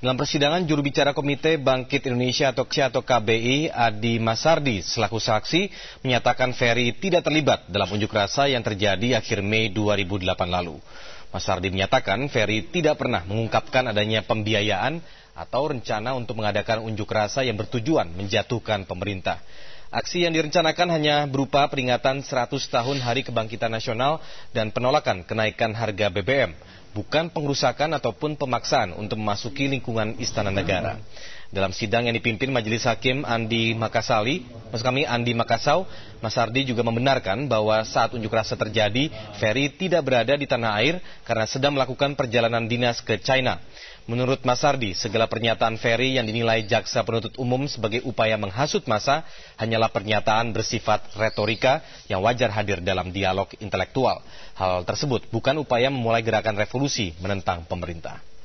Dalam persidangan, juru bicara Komite Bangkit Indonesia atau KSI atau KBI, Adi Masardi, selaku saksi, menyatakan Ferry tidak terlibat dalam unjuk rasa yang terjadi akhir Mei 2008 lalu. Mas Sardi menyatakan Ferry tidak pernah mengungkapkan adanya pembiayaan atau rencana untuk mengadakan unjuk rasa yang bertujuan menjatuhkan pemerintah. Aksi yang direncanakan hanya berupa peringatan 100 tahun Hari Kebangkitan Nasional dan penolakan kenaikan harga BBM, bukan pengrusakan ataupun pemaksaan untuk memasuki lingkungan Istana Negara. Dalam sidang yang dipimpin Majelis Hakim Andi Makasali, Maksud kami Andi Makasau, Mas Ardi juga membenarkan bahwa saat unjuk rasa terjadi, Ferry tidak berada di tanah air karena sedang melakukan perjalanan dinas ke China. Menurut Mas Ardi, segala pernyataan Ferry yang dinilai jaksa penuntut umum sebagai upaya menghasut masa hanyalah pernyataan bersifat retorika yang wajar hadir dalam dialog intelektual. Hal tersebut bukan upaya memulai gerakan revolusi menentang pemerintah.